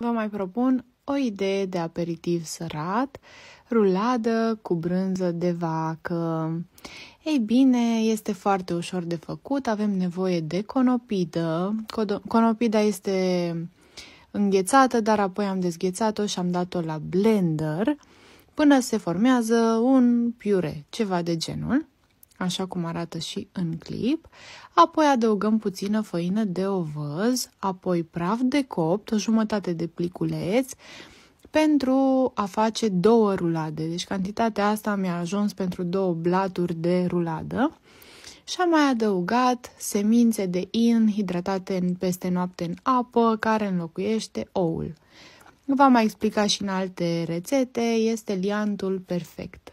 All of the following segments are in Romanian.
Vă mai propun o idee de aperitiv sărat, ruladă cu brânză de vacă. Ei bine, este foarte ușor de făcut, avem nevoie de conopidă. Conopida este înghețată, dar apoi am dezghețat-o și am dat-o la blender până se formează un piure, ceva de genul așa cum arată și în clip. Apoi adăugăm puțină făină de ovăz, apoi praf de copt, o jumătate de pliculeț, pentru a face două rulade. Deci cantitatea asta mi-a ajuns pentru două blaturi de ruladă. Și am mai adăugat semințe de in hidratate în, peste noapte în apă, care înlocuiește oul. V-am mai explicat și în alte rețete, este liantul perfect.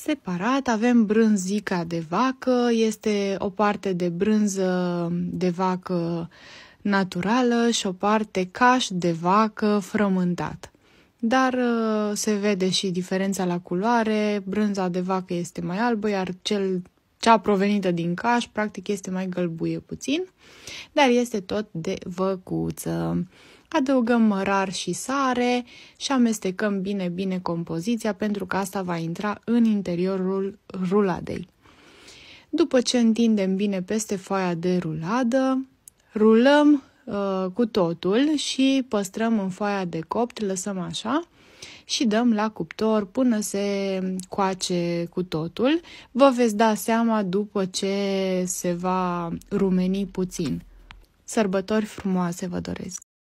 Separat avem brânzica de vacă, este o parte de brânză de vacă naturală și o parte caș de vacă frământat. Dar ă, se vede și diferența la culoare, brânza de vacă este mai albă, iar cel, cea provenită din caș practic este mai gălbuie puțin, dar este tot de văcuță adăugăm mărar și sare și amestecăm bine, bine compoziția pentru că asta va intra în interiorul ruladei. După ce întindem bine peste foaia de ruladă, rulăm uh, cu totul și păstrăm în foaia de copt, lăsăm așa, și dăm la cuptor până se coace cu totul. Vă veți da seama după ce se va rumeni puțin. Sărbători frumoase vă doresc!